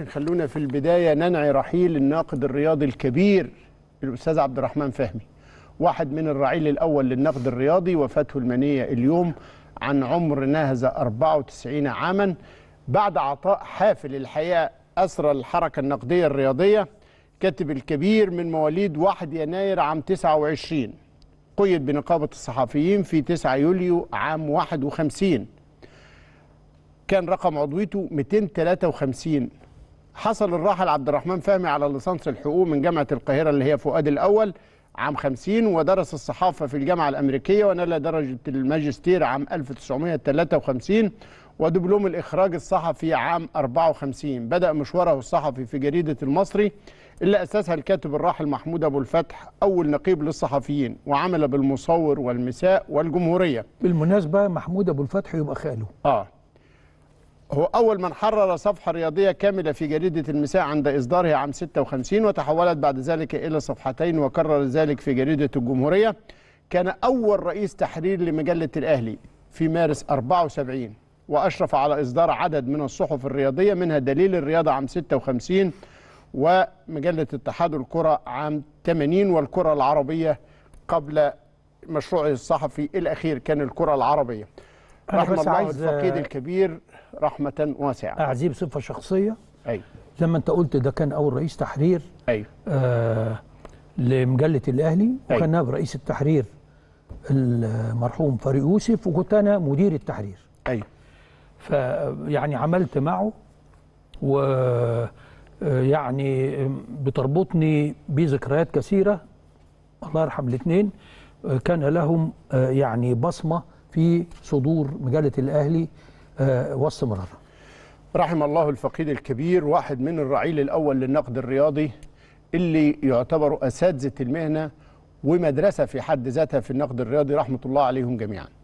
لكن خلونا في البداية ننعي رحيل الناقد الرياضي الكبير الأستاذ عبد الرحمن فهمي واحد من الرعيل الأول للنقد الرياضي وفاته المنية اليوم عن عمر ناهز 94 عاما بعد عطاء حافل الحياة أسرى الحركة النقدية الرياضية كاتب الكبير من مواليد 1 يناير عام 29 قيد بنقابة الصحفيين في 9 يوليو عام 51 كان رقم عضويته 253 حصل الراحل عبد الرحمن فهمي على ليسانس الحقوق من جامعه القاهره اللي هي فؤاد الاول عام 50 ودرس الصحافه في الجامعه الامريكيه ونال درجه الماجستير عام 1953 ودبلوم الإخراج الصحفي عام 54 بدأ مشواره الصحفي في جريدة المصري اللي أسسها الكاتب الراحل محمود أبو الفتح أول نقيب للصحفيين وعمل بالمصور والمساء والجمهورية بالمناسبة محمود أبو الفتح يبقى خاله آه هو أول من حرر صفحة رياضية كاملة في جريدة المساء عند إصدارها عام 56 وتحولت بعد ذلك إلى صفحتين وكرر ذلك في جريدة الجمهورية كان أول رئيس تحرير لمجلة الأهلي في مارس 74 وأشرف على إصدار عدد من الصحف الرياضية منها دليل الرياضة عام 56 ومجلة اتحاد الكرة عام 80 والكرة العربية قبل مشروعه الصحفي الأخير كان الكرة العربية رحمه بس الله عايز الفقيد الكبير رحمة واسعة أعزيه بصفة شخصية أي لما أنت قلت ده كان أول رئيس تحرير أي آه لمجلة الأهلي وكان نائب رئيس التحرير المرحوم فريق يوسف وكنت أنا مدير التحرير أي فيعني عملت معه و آه، يعني بتربطني بذكريات كثيرة الله يرحم الاثنين آه، كان لهم آه، يعني بصمه في صدور مجله الاهلي آه، واستمرارها. رحم الله الفقيد الكبير واحد من الرعيل الاول للنقد الرياضي اللي يعتبروا اساتذه المهنه ومدرسه في حد ذاتها في النقد الرياضي رحمه الله عليهم جميعا.